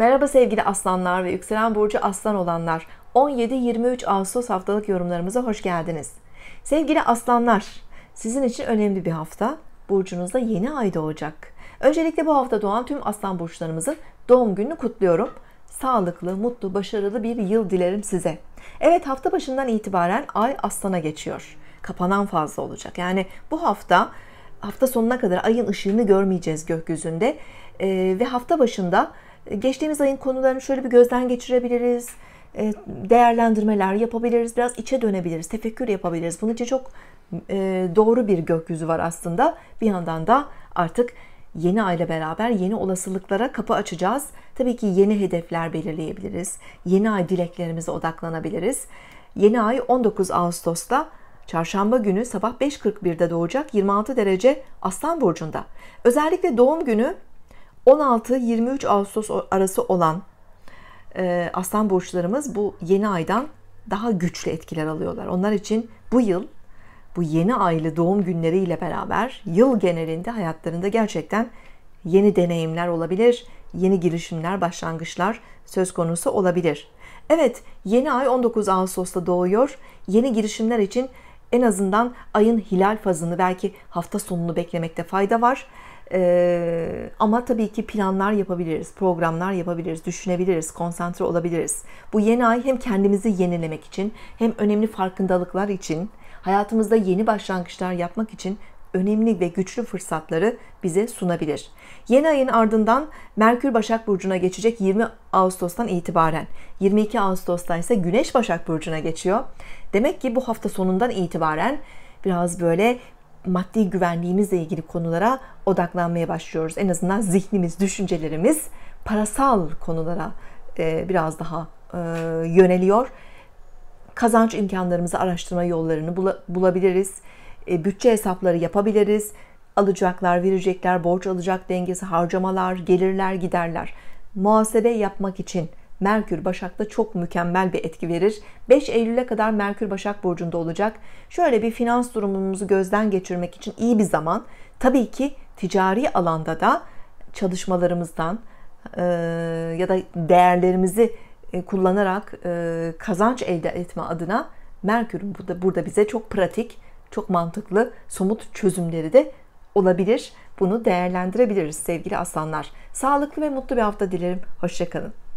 Merhaba sevgili aslanlar ve yükselen burcu aslan olanlar. 17-23 Ağustos haftalık yorumlarımıza hoş geldiniz. Sevgili aslanlar, sizin için önemli bir hafta. Burcunuzda yeni ay doğacak. Öncelikle bu hafta doğan tüm aslan burçlarımızın doğum gününü kutluyorum. Sağlıklı, mutlu, başarılı bir yıl dilerim size. Evet hafta başından itibaren ay aslana geçiyor. Kapanan fazla olacak. Yani bu hafta hafta sonuna kadar ayın ışığını görmeyeceğiz gökyüzünde. Ee, ve hafta başında Geçtiğimiz ayın konularını şöyle bir gözden geçirebiliriz. E, değerlendirmeler yapabiliriz. Biraz içe dönebiliriz. Tefekkür yapabiliriz. Bunun için çok e, doğru bir gökyüzü var aslında. Bir yandan da artık yeni ayla beraber yeni olasılıklara kapı açacağız. Tabii ki yeni hedefler belirleyebiliriz. Yeni ay dileklerimize odaklanabiliriz. Yeni ay 19 Ağustos'ta Çarşamba günü sabah 5.41'de doğacak 26 derece Aslan Burcu'nda. Özellikle doğum günü 16-23 Ağustos arası olan e, aslan burçlarımız bu yeni aydan daha güçlü etkiler alıyorlar. Onlar için bu yıl bu yeni aylı doğum günleriyle beraber yıl genelinde hayatlarında gerçekten yeni deneyimler olabilir, yeni girişimler, başlangıçlar söz konusu olabilir. Evet, yeni ay 19 Ağustos'ta doğuyor. Yeni girişimler için en azından ayın hilal fazını belki hafta sonunu beklemekte fayda var. Ee, ama tabii ki planlar yapabiliriz, programlar yapabiliriz, düşünebiliriz, konsantre olabiliriz. Bu yeni ay hem kendimizi yenilemek için hem önemli farkındalıklar için, hayatımızda yeni başlangıçlar yapmak için önemli ve güçlü fırsatları bize sunabilir. Yeni ayın ardından Merkür Başak Burcu'na geçecek 20 Ağustos'tan itibaren. 22 Ağustos'ta ise Güneş Başak Burcu'na geçiyor. Demek ki bu hafta sonundan itibaren biraz böyle maddi güvenliğimizle ilgili konulara odaklanmaya başlıyoruz. En azından zihnimiz, düşüncelerimiz parasal konulara e, biraz daha e, yöneliyor. Kazanç imkanlarımızı araştırma yollarını bulabiliriz. E, bütçe hesapları yapabiliriz. Alacaklar, verecekler, borç alacak dengesi, harcamalar, gelirler, giderler. Muhasebe yapmak için Merkür Başak'ta çok mükemmel bir etki verir. 5 Eylül'e kadar Merkür Başak burcunda olacak. Şöyle bir finans durumumuzu gözden geçirmek için iyi bir zaman. Tabii ki ticari alanda da çalışmalarımızdan e, ya da değerlerimizi e, kullanarak e, kazanç elde etme adına Merkür burada, burada bize çok pratik, çok mantıklı, somut çözümleri de olabilir. Bunu değerlendirebiliriz sevgili aslanlar. Sağlıklı ve mutlu bir hafta dilerim. Hoşçakalın.